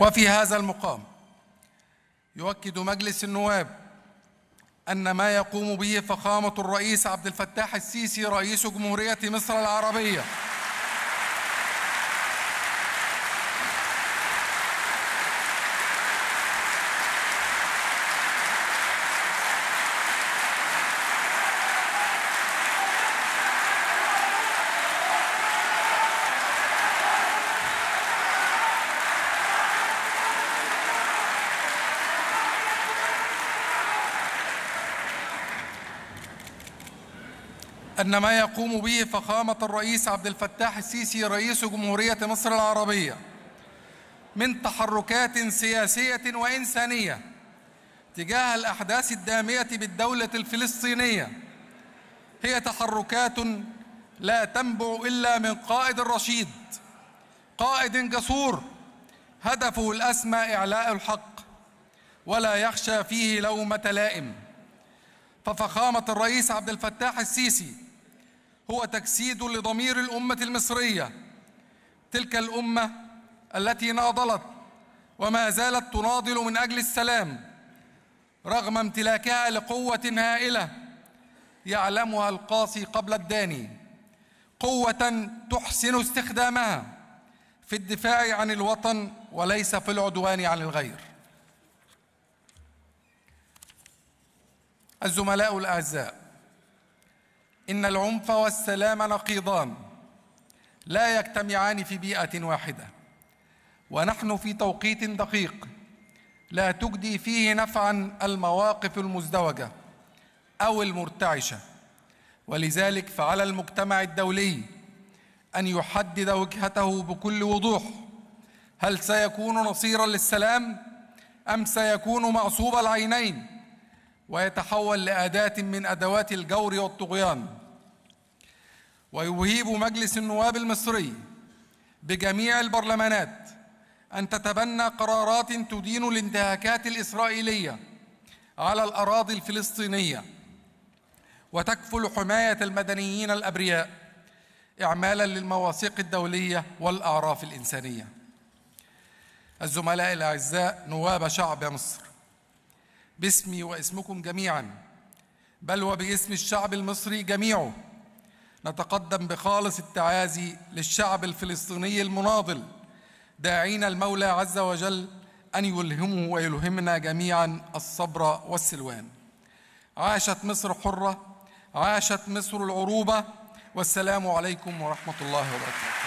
وفي هذا المقام يؤكد مجلس النواب أن ما يقوم به فخامة الرئيس عبد الفتاح السيسي رئيس جمهورية مصر العربية أن ما يقوم به فخامة الرئيس عبد الفتاح السيسي رئيس جمهورية مصر العربية من تحركات سياسية وإنسانية تجاه الأحداث الدامية بالدولة الفلسطينية هي تحركات لا تنبع إلا من قائد رشيد قائد جسور هدفه الأسمى إعلاء الحق ولا يخشى فيه لومة لائم ففخامة الرئيس عبد الفتاح السيسي هو تجسيد لضمير الأمة المصرية تلك الأمة التي ناضلت وما زالت تناضل من أجل السلام رغم امتلاكها لقوة هائلة يعلمها القاسي قبل الداني قوة تحسن استخدامها في الدفاع عن الوطن وليس في العدوان عن الغير الزملاء الأعزاء إن العنف والسلام نقيضان لا يجتمعان في بيئة واحدة ونحن في توقيت دقيق لا تجدي فيه نفعا المواقف المزدوجة أو المرتعشة ولذلك فعلى المجتمع الدولي أن يحدد وجهته بكل وضوح هل سيكون نصيرا للسلام أم سيكون معصوب العينين ويتحول لأداة من أدوات الجور والطغيان ويهيب مجلس النواب المصري بجميع البرلمانات أن تتبنى قرارات تدين الانتهاكات الإسرائيلية على الأراضي الفلسطينية وتكفل حماية المدنيين الأبرياء إعمالا للمواثيق الدولية والأعراف الإنسانية الزملاء الأعزاء نواب شعب مصر باسمي واسمكم جميعا بل وباسم الشعب المصري جميعه نتقدم بخالص التعازي للشعب الفلسطيني المناضل داعين المولى عز وجل أن يلهمه ويلهمنا جميعا الصبر والسلوان عاشت مصر حرة عاشت مصر العروبة والسلام عليكم ورحمة الله وبركاته